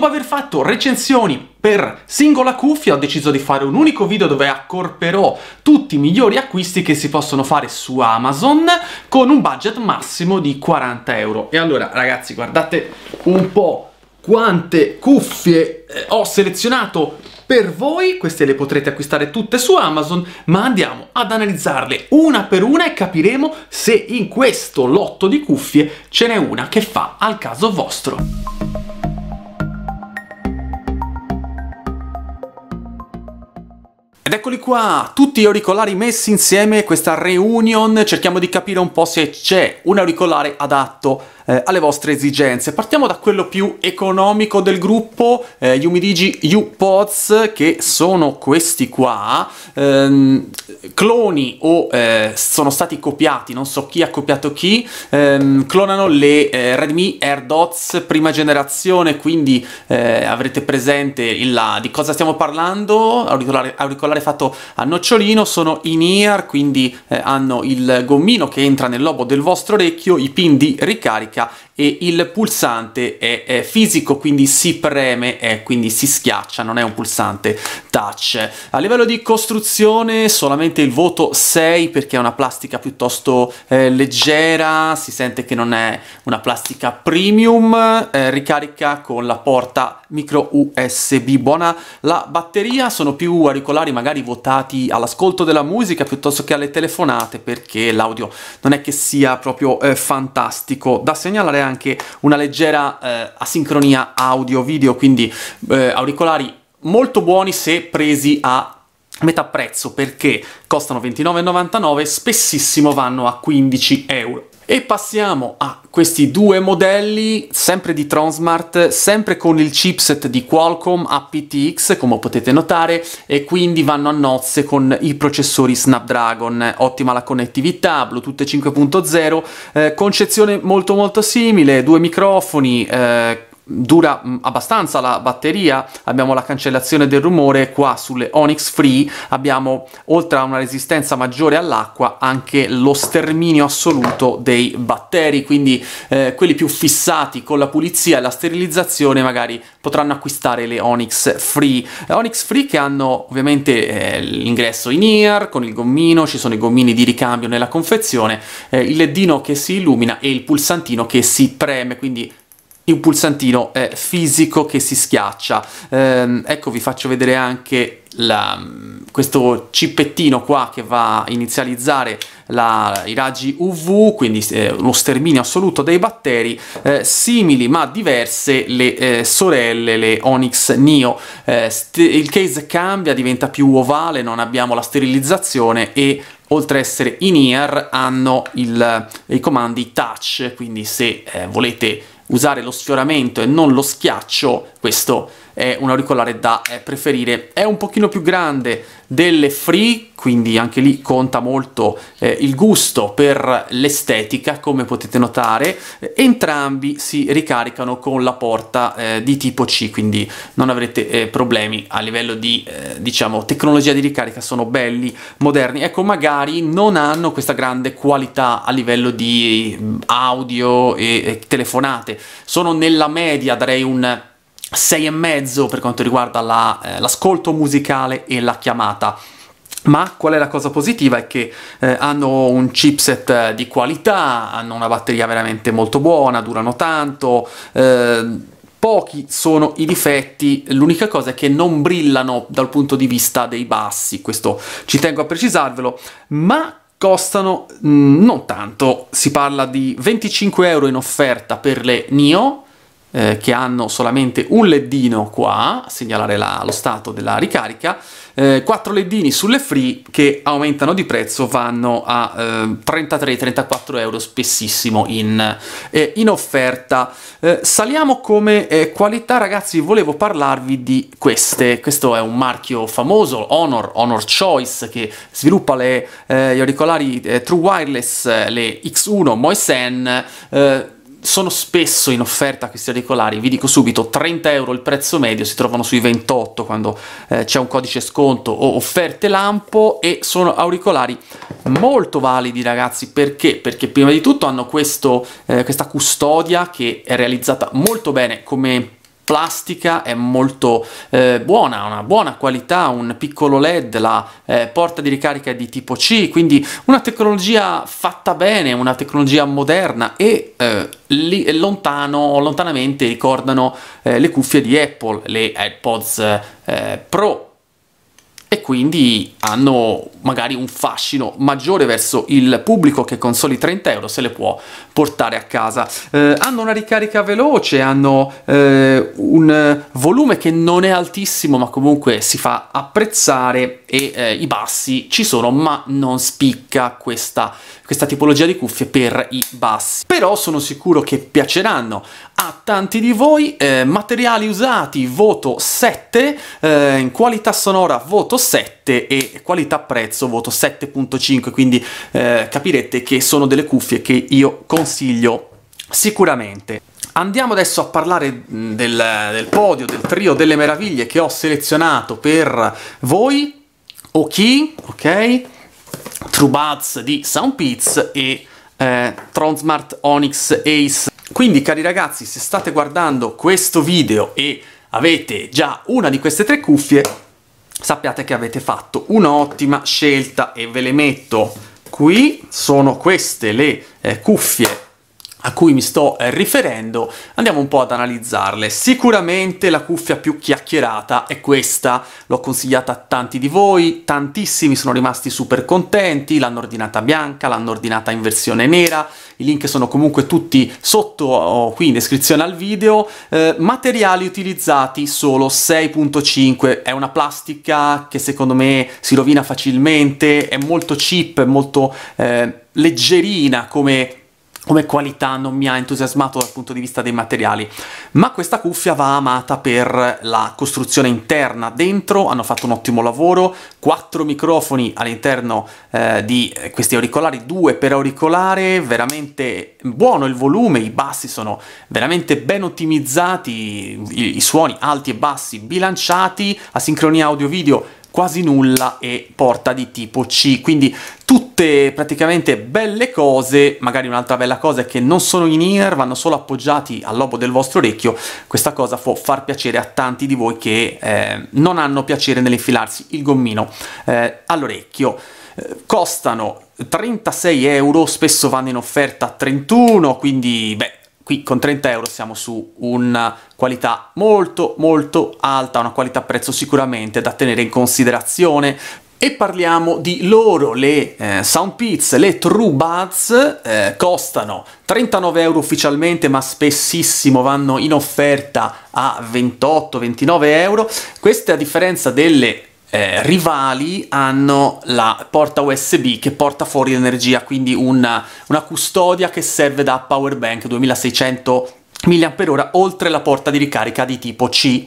dopo aver fatto recensioni per singola cuffia ho deciso di fare un unico video dove accorperò tutti i migliori acquisti che si possono fare su Amazon con un budget massimo di 40 euro. E allora ragazzi guardate un po' quante cuffie eh, ho selezionato per voi, queste le potrete acquistare tutte su Amazon, ma andiamo ad analizzarle una per una e capiremo se in questo lotto di cuffie ce n'è una che fa al caso vostro. Ed eccoli qua, tutti gli auricolari messi insieme, questa reunion, cerchiamo di capire un po' se c'è un auricolare adatto eh, alle vostre esigenze. Partiamo da quello più economico del gruppo, eh, gli umidigi U-Pods, che sono questi qua, ehm, cloni o eh, sono stati copiati, non so chi ha copiato chi, ehm, clonano le eh, Redmi AirDots prima generazione, quindi eh, avrete presente il, la, di cosa stiamo parlando, auricolare, auricolare fatto a nocciolino, sono in-ear, quindi eh, hanno il gommino che entra nel lobo del vostro orecchio, i pin di ricarica ginocchia e il pulsante è, è fisico, quindi si preme e quindi si schiaccia, non è un pulsante touch. A livello di costruzione solamente il voto 6 perché è una plastica piuttosto eh, leggera, si sente che non è una plastica premium, eh, ricarica con la porta micro USB, buona la batteria, sono più auricolari magari votati all'ascolto della musica piuttosto che alle telefonate perché l'audio non è che sia proprio eh, fantastico da segnalare anche una leggera eh, asincronia audio-video, quindi eh, auricolari molto buoni se presi a metà prezzo perché costano 29,99 spessissimo vanno a 15 euro e passiamo a questi due modelli, sempre di Transmart, sempre con il chipset di Qualcomm aptX, come potete notare, e quindi vanno a nozze con i processori Snapdragon. Ottima la connettività, Bluetooth 5.0, eh, concezione molto molto simile, due microfoni, eh, dura mm, abbastanza la batteria, abbiamo la cancellazione del rumore, qua sulle Onyx Free abbiamo oltre a una resistenza maggiore all'acqua anche lo sterminio assoluto dei batteri, quindi eh, quelli più fissati con la pulizia e la sterilizzazione magari potranno acquistare le Onyx Free. Le Onyx Free che hanno ovviamente eh, l'ingresso in ear con il gommino, ci sono i gommini di ricambio nella confezione, eh, il leddino che si illumina e il pulsantino che si preme, quindi il pulsantino è fisico che si schiaccia. Eh, ecco vi faccio vedere anche la, questo cippettino qua che va a inizializzare la, i raggi UV, quindi eh, uno sterminio assoluto dei batteri, eh, simili ma diverse le eh, sorelle, le Onyx Neo. Eh, il case cambia, diventa più ovale, non abbiamo la sterilizzazione e oltre a essere in ear hanno il, i comandi touch, quindi se eh, volete usare lo sfioramento e non lo schiaccio, questo è un auricolare da eh, preferire. È un pochino più grande delle Free, quindi anche lì conta molto eh, il gusto per l'estetica, come potete notare. Entrambi si ricaricano con la porta eh, di tipo C, quindi non avrete eh, problemi a livello di, eh, diciamo, tecnologia di ricarica, sono belli, moderni. Ecco, magari non hanno questa grande qualità a livello di mm, audio e, e telefonate, sono nella media, darei un 6,5 per quanto riguarda l'ascolto la, eh, musicale e la chiamata. Ma qual è la cosa positiva? È che eh, hanno un chipset eh, di qualità, hanno una batteria veramente molto buona, durano tanto, eh, pochi sono i difetti, l'unica cosa è che non brillano dal punto di vista dei bassi, questo ci tengo a precisarvelo, ma costano mm, non tanto, si parla di 25 euro in offerta per le NIO, eh, che hanno solamente un leddino qua, a segnalare la, lo stato della ricarica, eh, 4 leddini sulle free che aumentano di prezzo, vanno a eh, 33-34 euro spessissimo in, eh, in offerta. Eh, saliamo come eh, qualità ragazzi, volevo parlarvi di queste, questo è un marchio famoso, Honor, Honor Choice, che sviluppa le, eh, gli auricolari True Wireless, le X1 Moisen, sono spesso in offerta questi auricolari, vi dico subito, 30 euro il prezzo medio, si trovano sui 28 quando eh, c'è un codice sconto o offerte lampo e sono auricolari molto validi ragazzi, perché? Perché prima di tutto hanno questo, eh, questa custodia che è realizzata molto bene come plastica, è molto eh, buona, ha una buona qualità, un piccolo LED, la eh, porta di ricarica è di tipo C, quindi una tecnologia fatta bene, una tecnologia moderna e eh, li, lontano, lontanamente ricordano eh, le cuffie di Apple, le AirPods eh, Pro quindi hanno magari un fascino maggiore verso il pubblico che con soli 30 euro se le può portare a casa. Eh, hanno una ricarica veloce, hanno eh, un volume che non è altissimo ma comunque si fa apprezzare e eh, i bassi ci sono ma non spicca questa, questa tipologia di cuffie per i bassi. Però sono sicuro che piaceranno a tanti di voi, eh, materiali usati voto 7, eh, in qualità sonora voto 7, 7 e qualità prezzo voto 7.5, quindi eh, capirete che sono delle cuffie che io consiglio sicuramente. Andiamo adesso a parlare mm, del, del podio, del trio delle meraviglie che ho selezionato per voi, Oki, ok? True Buds di sound Soundpeats e eh, Tronsmart Onyx Ace. Quindi cari ragazzi, se state guardando questo video e avete già una di queste tre cuffie, sappiate che avete fatto un'ottima scelta e ve le metto qui. Sono queste le eh, cuffie a cui mi sto eh, riferendo, andiamo un po' ad analizzarle. Sicuramente la cuffia più chiacchierata è questa, l'ho consigliata a tanti di voi, tantissimi sono rimasti super contenti, l'hanno ordinata bianca, l'hanno ordinata in versione nera, i link sono comunque tutti sotto oh, qui in descrizione al video, eh, materiali utilizzati solo 6.5, è una plastica che secondo me si rovina facilmente, è molto cheap, è molto... Eh, leggerina come come qualità non mi ha entusiasmato dal punto di vista dei materiali, ma questa cuffia va amata per la costruzione interna. Dentro hanno fatto un ottimo lavoro, quattro microfoni all'interno eh, di questi auricolari, due per auricolare, veramente buono il volume, i bassi sono veramente ben ottimizzati, i, i suoni alti e bassi bilanciati, a sincronia audio-video quasi nulla e porta di tipo C, quindi tutte praticamente belle cose, magari un'altra bella cosa è che non sono in ear, vanno solo appoggiati al lobo del vostro orecchio, questa cosa può far piacere a tanti di voi che eh, non hanno piacere nell'infilarsi il gommino eh, all'orecchio. Eh, costano 36 euro, spesso vanno in offerta a 31, quindi beh, qui con 30 euro siamo su una qualità molto molto alta, una qualità prezzo sicuramente da tenere in considerazione e parliamo di loro, le eh, Sound Pits, le True Buds, eh, costano 39 euro ufficialmente ma spessissimo vanno in offerta a 28-29 euro, queste a differenza delle eh, rivali hanno la porta USB che porta fuori l'energia, quindi una, una custodia che serve da power bank 2600 mAh oltre la porta di ricarica di tipo C.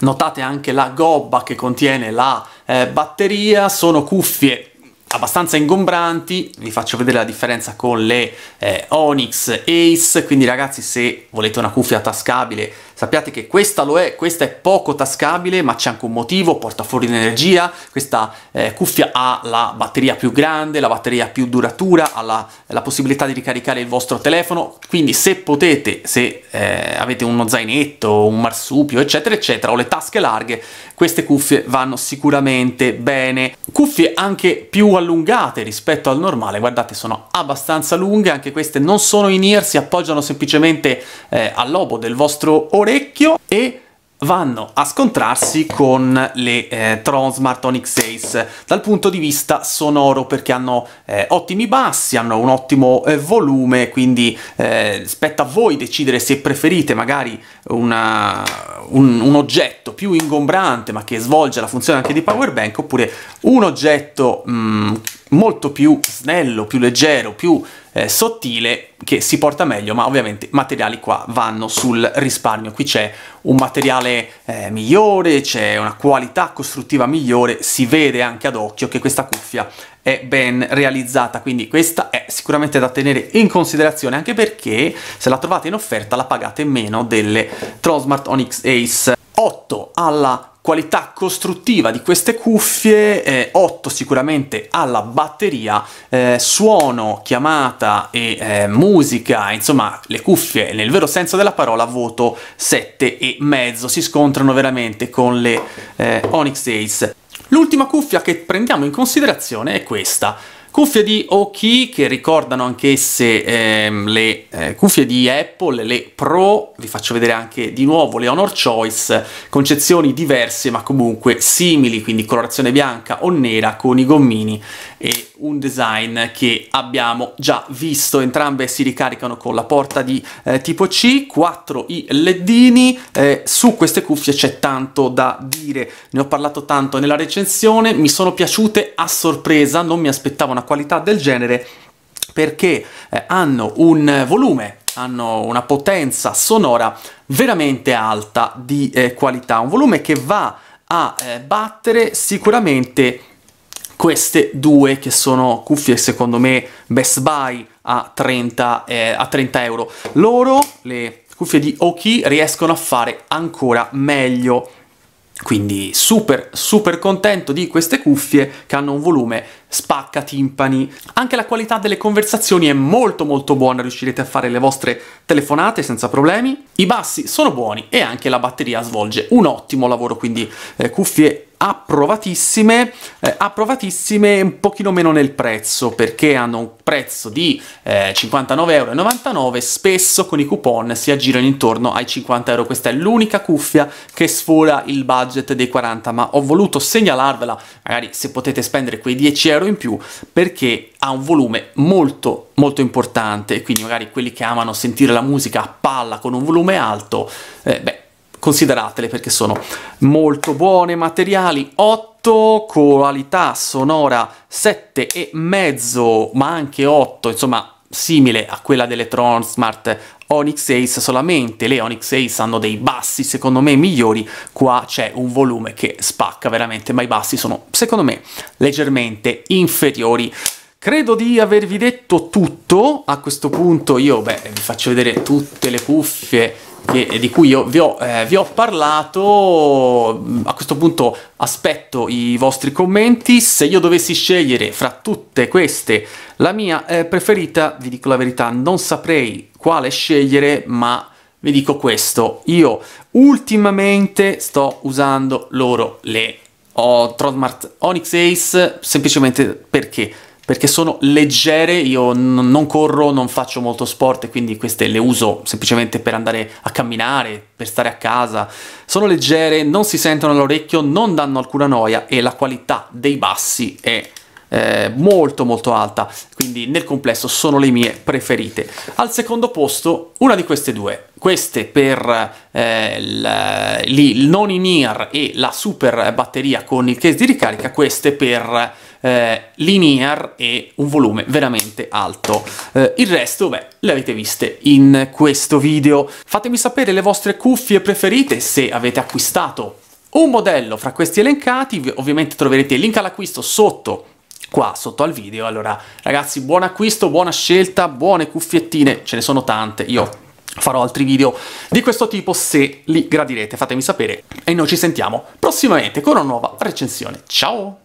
Notate anche la gobba che contiene la eh, batteria, sono cuffie abbastanza ingombranti, vi faccio vedere la differenza con le eh, Onyx Ace, quindi ragazzi se volete una cuffia attascabile Sappiate che questa lo è, questa è poco tascabile, ma c'è anche un motivo, porta fuori l'energia, questa eh, cuffia ha la batteria più grande, la batteria più duratura, ha la, la possibilità di ricaricare il vostro telefono, quindi se potete, se eh, avete uno zainetto, un marsupio, eccetera, eccetera, o le tasche larghe, queste cuffie vanno sicuramente bene. Cuffie anche più allungate rispetto al normale, guardate sono abbastanza lunghe, anche queste non sono in ear, si appoggiano semplicemente eh, al lobo del vostro orecchio, parecchio e vanno a scontrarsi con le eh, Tron Smart Onyx 6 dal punto di vista sonoro perché hanno eh, ottimi bassi, hanno un ottimo eh, volume, quindi eh, spetta a voi decidere se preferite magari una, un, un, oggetto più ingombrante ma che svolge la funzione anche di power bank oppure un oggetto mh, mm, molto più snello, più leggero, più eh, sottile che si porta meglio, ma ovviamente i materiali qua vanno sul risparmio. Qui c'è un materiale eh, migliore, c'è una qualità costruttiva migliore, si vede anche ad occhio che questa cuffia è ben realizzata, quindi questa è sicuramente da tenere in considerazione, anche perché se la trovate in offerta la pagate meno delle Trosmart Onyx Ace 8 alla qualità costruttiva di queste cuffie, eh, 8 sicuramente alla batteria, eh, suono, chiamata e eh, musica, insomma le cuffie nel vero senso della parola voto 7 e mezzo, si scontrano veramente con le eh, Onyx Ace. L'ultima cuffia che prendiamo in considerazione è questa, Cuffie di Oki che ricordano anch'esse ehm, le eh, cuffie di Apple, le Pro, vi faccio vedere anche di nuovo le Honor Choice, concezioni diverse ma comunque simili, quindi colorazione bianca o nera con i gommini e un design che abbiamo già visto, entrambe si ricaricano con la porta di eh, tipo C, 4 i leddini, eh, su queste cuffie c'è tanto da dire, ne ho parlato tanto nella recensione, mi sono piaciute a sorpresa, non mi aspettavo una una qualità del genere perché eh, hanno un volume, hanno una potenza sonora veramente alta di eh, qualità, un volume che va a eh, battere sicuramente queste due che sono cuffie secondo me Best Buy a 30, eh, a 30 euro. Loro, le cuffie di Oki, riescono a fare ancora meglio quindi super, super contento di queste cuffie che hanno un volume spacca timpani. Anche la qualità delle conversazioni è molto molto buona, riuscirete a fare le vostre telefonate senza problemi. I bassi sono buoni e anche la batteria svolge un ottimo lavoro, quindi eh, cuffie approvatissime, eh, approvatissime un pochino meno nel prezzo perché hanno un prezzo di eh, euro spesso con i coupon si aggirano intorno ai 50 euro questa è l'unica cuffia che sfola il budget dei 40 ma ho voluto segnalarvela magari se potete spendere quei 10 euro in più perché ha un volume molto molto importante quindi magari quelli che amano sentire la musica a palla con un volume alto eh, beh consideratele perché sono molto buone materiali, 8, qualità sonora 7,5 ma anche 8, insomma simile a quella delle Tron Smart Onyx Ace, solamente le Onyx Ace hanno dei bassi secondo me migliori, qua c'è un volume che spacca veramente, ma i bassi sono secondo me leggermente inferiori. Credo di avervi detto tutto, a questo punto io beh, vi faccio vedere tutte le cuffie che, eh, di cui io vi ho, eh, vi ho, parlato. Mm, a questo punto aspetto i vostri commenti. Se io dovessi scegliere fra tutte queste la mia eh, preferita, vi dico la verità, non saprei quale scegliere, ma vi dico questo. Io ultimamente sto usando loro le oh, Onyx Ace semplicemente perché perché sono leggere, io non corro, non faccio molto sport e quindi queste le uso semplicemente per andare a camminare, per stare a casa. Sono leggere, non si sentono all'orecchio, non danno alcuna noia e la qualità dei bassi è eh, molto molto alta, quindi nel complesso sono le mie preferite. Al secondo posto una di queste due, queste per eh, il, il non in-ear e la super batteria con il case di ricarica, queste per eh, linear e un volume veramente alto. Eh, il resto, beh, le avete viste in questo video. Fatemi sapere le vostre cuffie preferite se avete acquistato un modello fra questi elencati, ovviamente troverete il link all'acquisto sotto qua sotto al video, allora ragazzi buon acquisto, buona scelta, buone cuffiettine, ce ne sono tante, io farò altri video di questo tipo se li gradirete, fatemi sapere e noi ci sentiamo prossimamente con una nuova recensione, ciao!